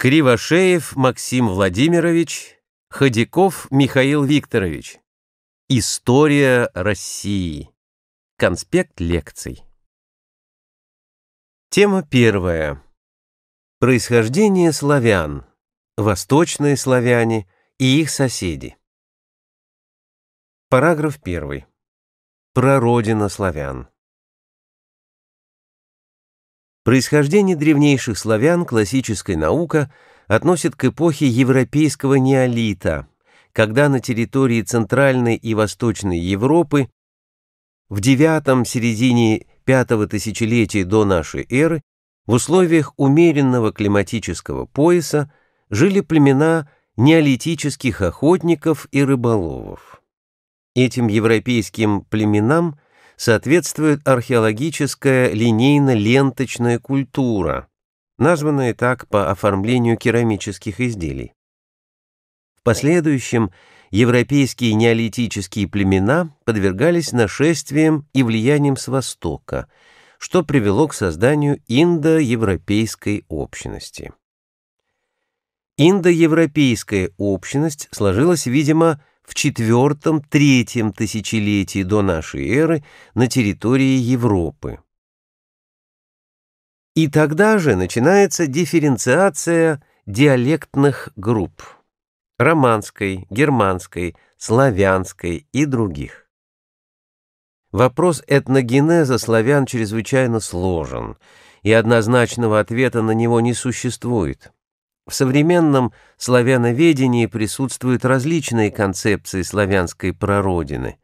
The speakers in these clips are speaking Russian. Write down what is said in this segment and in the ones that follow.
Кривошеев Максим Владимирович, Ходяков Михаил Викторович. История России. Конспект лекций. Тема первая. Происхождение славян, восточные славяне и их соседи. Параграф первый. Прародина славян. Происхождение древнейших славян классическая наука относит к эпохе европейского неолита, когда на территории Центральной и Восточной Европы в девятом середине пятого тысячелетия до нашей эры в условиях умеренного климатического пояса жили племена неолитических охотников и рыболовов. Этим европейским племенам – соответствует археологическая линейно-ленточная культура, названная так по оформлению керамических изделий. В последующем европейские неолитические племена подвергались нашествиям и влияниям с Востока, что привело к созданию индоевропейской общности. Индоевропейская общность сложилась, видимо, в четвертом-третьем тысячелетии до нашей эры на территории Европы. И тогда же начинается дифференциация диалектных групп – романской, германской, славянской и других. Вопрос этногенеза славян чрезвычайно сложен, и однозначного ответа на него не существует – в современном славяноведении присутствуют различные концепции славянской прародины.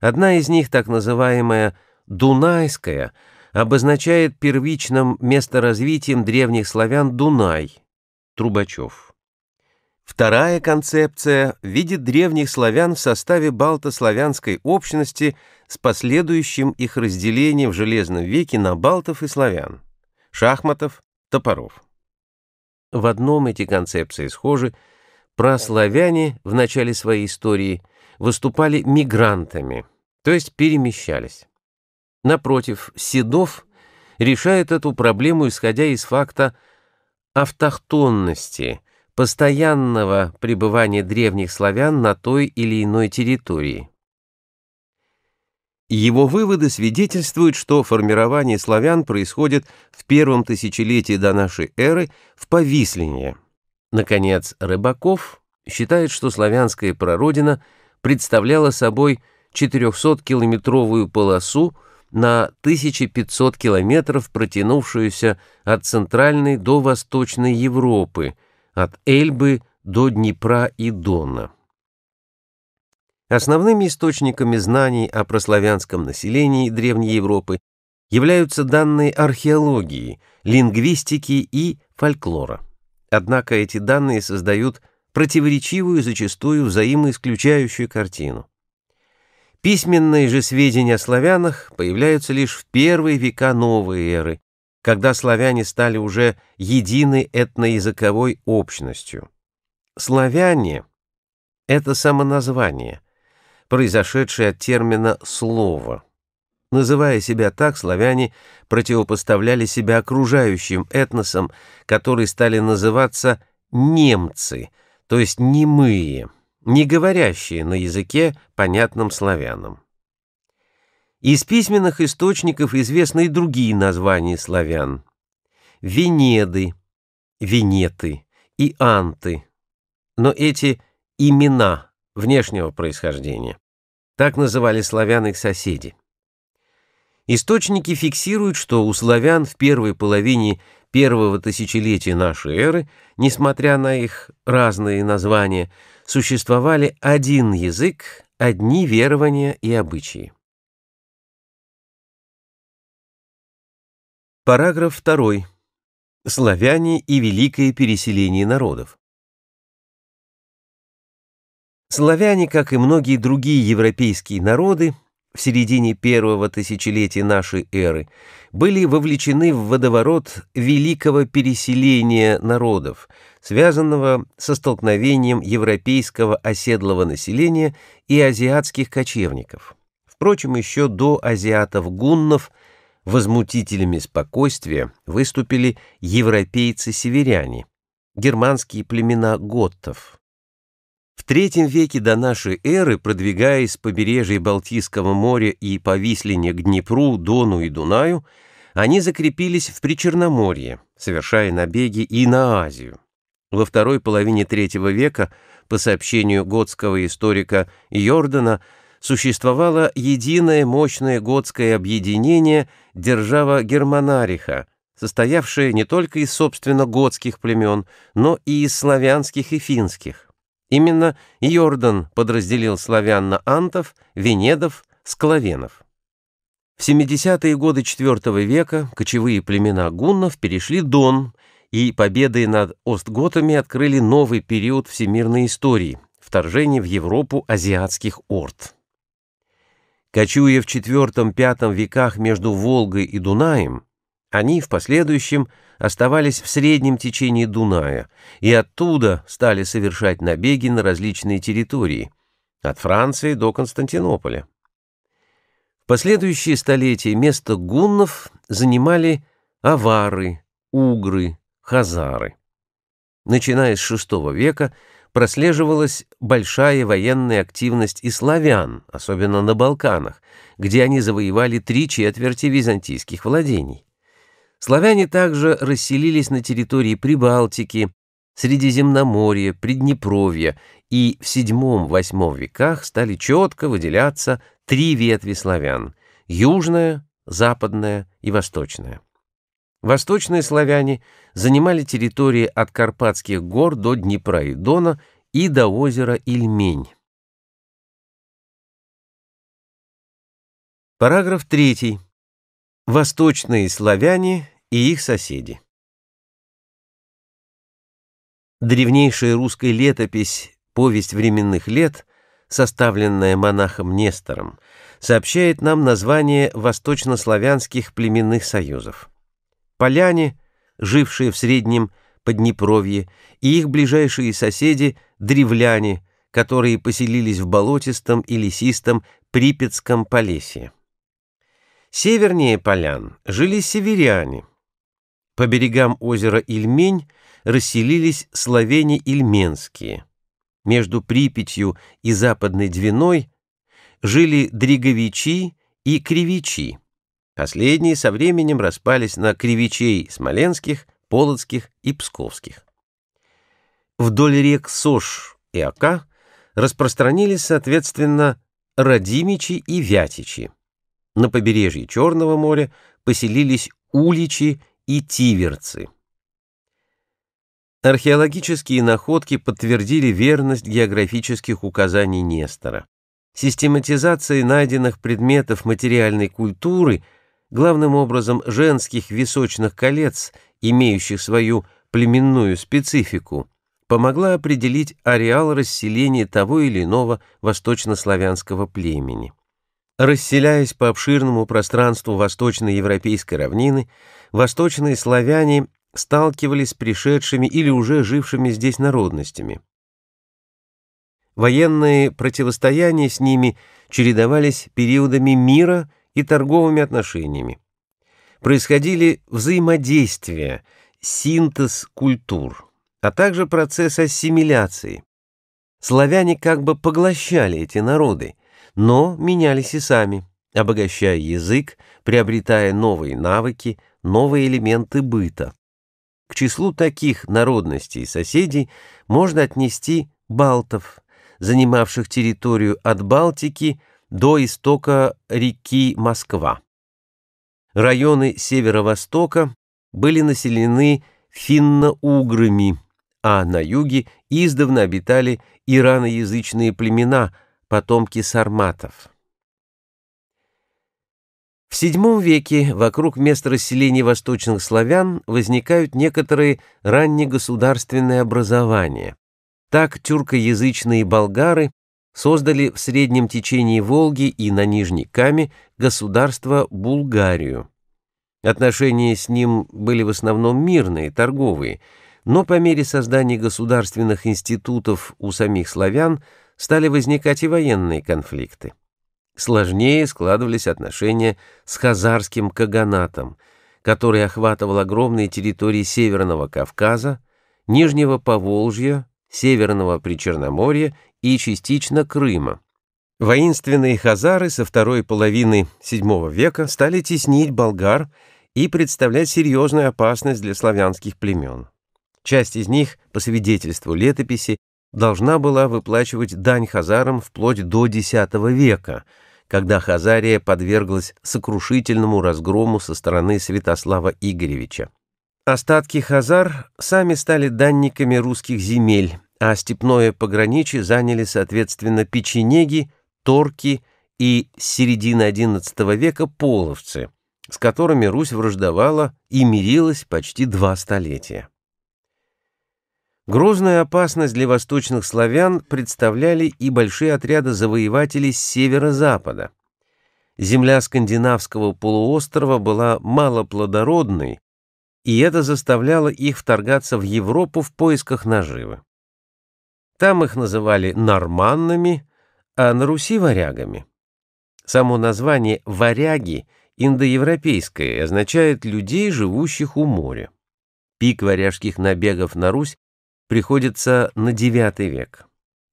Одна из них, так называемая «дунайская», обозначает первичным месторазвитием древних славян Дунай, Трубачев. Вторая концепция видит древних славян в составе балтославянской общности с последующим их разделением в Железном веке на балтов и славян, шахматов, топоров. В одном эти концепции схожи. Прославяне в начале своей истории выступали мигрантами, то есть перемещались. Напротив, Седов решает эту проблему, исходя из факта автохтонности, постоянного пребывания древних славян на той или иной территории. Его выводы свидетельствуют, что формирование славян происходит в первом тысячелетии до нашей эры в Повисленье. Наконец, Рыбаков считает, что славянская прародина представляла собой 400-километровую полосу на 1500 километров, протянувшуюся от Центральной до Восточной Европы, от Эльбы до Днепра и Дона. Основными источниками знаний о прославянском населении Древней Европы являются данные археологии, лингвистики и фольклора. Однако эти данные создают противоречивую, зачастую взаимоисключающую картину. Письменные же сведения о славянах появляются лишь в первые века новой эры, когда славяне стали уже единой этноязыковой общностью. Славяне — это самоназвание — произошедший от термина «слово». Называя себя так, славяне противопоставляли себя окружающим этносам, которые стали называться «немцы», то есть «немые», не говорящие на языке, понятном славянам. Из письменных источников известны и другие названия славян. Венеды, Венеты и Анты. Но эти имена – внешнего происхождения. Так называли славян их соседи. Источники фиксируют, что у славян в первой половине первого тысячелетия нашей эры, несмотря на их разные названия, существовали один язык, одни верования и обычаи. Параграф 2. Славяне и великое переселение народов. Славяне, как и многие другие европейские народы, в середине первого тысячелетия нашей эры были вовлечены в водоворот великого переселения народов, связанного со столкновением европейского оседлого населения и азиатских кочевников. Впрочем, еще до азиатов-гуннов возмутителями спокойствия выступили европейцы-северяне, германские племена готтов третьем веке до нашей эры, продвигаясь с побережья Балтийского моря и по Вислине к Днепру, Дону и Дунаю, они закрепились в Причерноморье, совершая набеги и на Азию. Во второй половине третьего века, по сообщению готского историка Йордана, существовало единое мощное готское объединение держава Германариха, состоявшая не только из собственно готских племен, но и из славянских и финских. Именно Йордан подразделил славян на антов, венедов, склавенов. В 70-е годы IV века кочевые племена гуннов перешли Дон, и победы над остготами открыли новый период всемирной истории – вторжение в Европу азиатских орд. Кочуя в IV-V веках между Волгой и Дунаем, они в последующем – оставались в среднем течении Дуная и оттуда стали совершать набеги на различные территории, от Франции до Константинополя. В последующие столетия место гуннов занимали авары, угры, хазары. Начиная с VI века прослеживалась большая военная активность и славян, особенно на Балканах, где они завоевали три четверти византийских владений. Славяне также расселились на территории Прибалтики, Средиземноморья, Приднепровья, и в VII-VIII веках стали четко выделяться три ветви славян – южная, западная и восточная. Восточные славяне занимали территории от Карпатских гор до Днепра и Дона и до озера Ильмень. Параграф третий. Восточные славяне и их соседи. Древнейшая русская летопись «Повесть временных лет», составленная монахом Нестором, сообщает нам название восточнославянских племенных союзов. Поляне, жившие в Среднем Поднепровье, и их ближайшие соседи – древляне, которые поселились в болотистом и лесистом Припятском Полесье. Севернее полян жили северяне. По берегам озера Ильмень расселились словени-ильменские. Между Припятью и Западной Двиной жили дриговичи и кривичи. Последние со временем распались на кривичей смоленских, полоцких и псковских. Вдоль рек Сош и Ока распространились, соответственно, Радимичи и Вятичи. На побережье Черного моря поселились уличи и тиверцы. Археологические находки подтвердили верность географических указаний Нестора. Систематизация найденных предметов материальной культуры, главным образом женских височных колец, имеющих свою племенную специфику, помогла определить ареал расселения того или иного восточнославянского племени. Расселяясь по обширному пространству Восточной Европейской равнины, восточные славяне сталкивались с пришедшими или уже жившими здесь народностями. Военные противостояния с ними чередовались периодами мира и торговыми отношениями. Происходили взаимодействия, синтез культур, а также процесс ассимиляции. Славяне как бы поглощали эти народы – но менялись и сами, обогащая язык, приобретая новые навыки, новые элементы быта. К числу таких народностей и соседей можно отнести балтов, занимавших территорию от Балтики до истока реки Москва. Районы северо-востока были населены финно-уграми, а на юге издавна обитали ираноязычные племена – потомки сарматов. В VII веке вокруг мест расселения восточных славян возникают некоторые раннегосударственные образования. Так тюркоязычные болгары создали в среднем течении Волги и на Нижней Каме государство Булгарию. Отношения с ним были в основном мирные, торговые, но по мере создания государственных институтов у самих славян – стали возникать и военные конфликты. Сложнее складывались отношения с хазарским каганатом, который охватывал огромные территории Северного Кавказа, Нижнего Поволжья, Северного Причерноморья и частично Крыма. Воинственные хазары со второй половины VII века стали теснить болгар и представлять серьезную опасность для славянских племен. Часть из них, по свидетельству летописи, должна была выплачивать дань хазарам вплоть до X века, когда Хазария подверглась сокрушительному разгрому со стороны Святослава Игоревича. Остатки хазар сами стали данниками русских земель, а степное пограничье заняли, соответственно, печенеги, торки и с середины XI века половцы, с которыми Русь враждовала и мирилась почти два столетия. Грозную опасность для восточных славян представляли и большие отряды завоевателей с северо-запада. Земля скандинавского полуострова была малоплодородной, и это заставляло их вторгаться в Европу в поисках наживы. Там их называли норманными, а на Руси — варягами. Само название «варяги» индоевропейское и означает «людей, живущих у моря». Пик варяжских набегов на Русь приходится на IX век.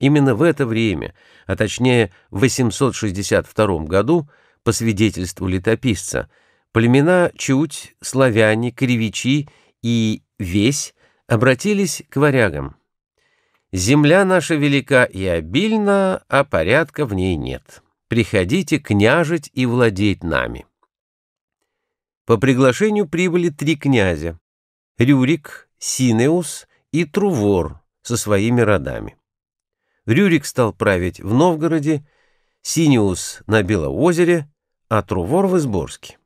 Именно в это время, а точнее в 862 году, по свидетельству летописца, племена Чуть, Славяне, Кривичи и Весь обратились к варягам. «Земля наша велика и обильна, а порядка в ней нет. Приходите княжить и владеть нами». По приглашению прибыли три князя — Рюрик, Синеус и Трувор со своими родами. Рюрик стал править в Новгороде, Синиус на Белоозере, а Трувор в Изборске.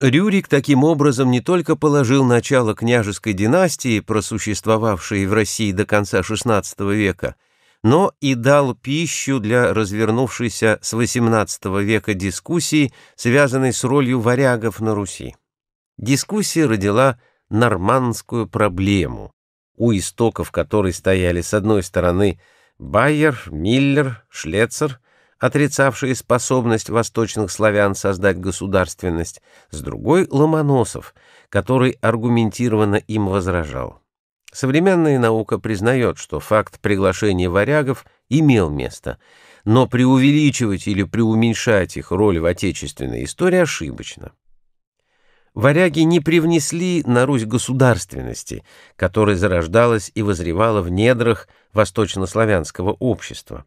Рюрик таким образом не только положил начало княжеской династии, просуществовавшей в России до конца XVI века, но и дал пищу для развернувшейся с XVIII века дискуссии, связанной с ролью варягов на Руси. Дискуссия родила нормандскую проблему, у истоков которой стояли с одной стороны Байер, Миллер, Шлецер, отрицавшие способность восточных славян создать государственность, с другой — Ломоносов, который аргументированно им возражал. Современная наука признает, что факт приглашения варягов имел место, но преувеличивать или преуменьшать их роль в отечественной истории ошибочно варяги не привнесли на Русь государственности, которая зарождалась и возревала в недрах восточнославянского общества.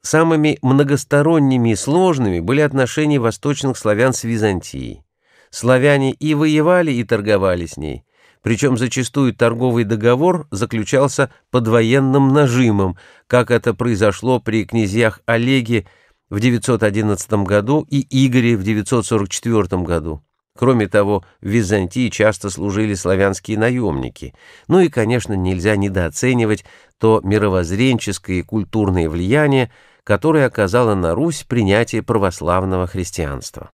Самыми многосторонними и сложными были отношения восточных славян с Византией. Славяне и воевали, и торговали с ней, причем зачастую торговый договор заключался под военным нажимом, как это произошло при князьях Олеге в 911 году и Игоре в 944 году. Кроме того, в Византии часто служили славянские наемники. Ну и, конечно, нельзя недооценивать то мировоззренческое и культурное влияние, которое оказало на Русь принятие православного христианства.